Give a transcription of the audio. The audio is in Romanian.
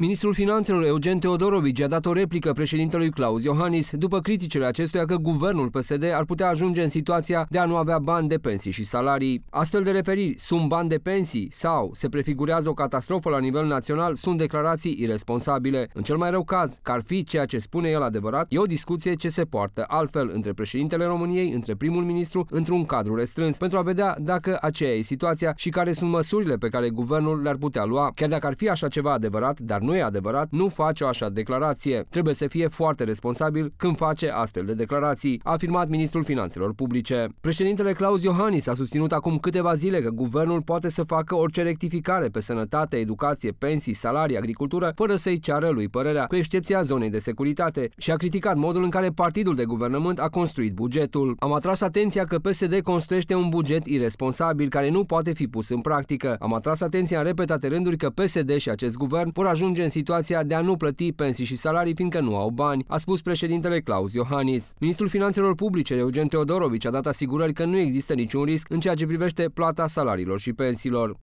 Ministrul Finanțelor Eugen Teodorovici a dat o replică președintelui Claus Iohannis după criticile acestuia că guvernul PSD ar putea ajunge în situația de a nu avea bani de pensii și salarii. Astfel de referiri, sunt bani de pensii sau se prefigurează o catastrofă la nivel național, sunt declarații irresponsabile. În cel mai rău caz, că ar fi ceea ce spune el adevărat, e o discuție ce se poartă altfel între președintele României, între primul ministru, într-un cadru restrâns, pentru a vedea dacă aceea e situația și care sunt măsurile pe care guvernul le-ar putea lua, chiar dacă ar fi așa ceva adevărat, dar nu nu e adevărat, nu face o așa declarație. Trebuie să fie foarte responsabil când face astfel de declarații, a afirmat ministrul finanțelor publice. Președintele Claus Iohannis a susținut acum câteva zile că guvernul poate să facă orice rectificare pe sănătate, educație, pensii, salarii, agricultură, fără să-i ceară lui părerea, cu excepția zonei de securitate, și a criticat modul în care partidul de guvernământ a construit bugetul. Am atras atenția că PSD construiește un buget irresponsabil care nu poate fi pus în practică. Am atras atenția în repetate rânduri că PSD și acest guvern vor ajunge ajunge în situația de a nu plăti pensii și salarii fiindcă nu au bani, a spus președintele Claus Iohannis. Ministrul Finanțelor Publice, Eugen Teodorovici, a dat asigurări că nu există niciun risc în ceea ce privește plata salariilor și pensiilor.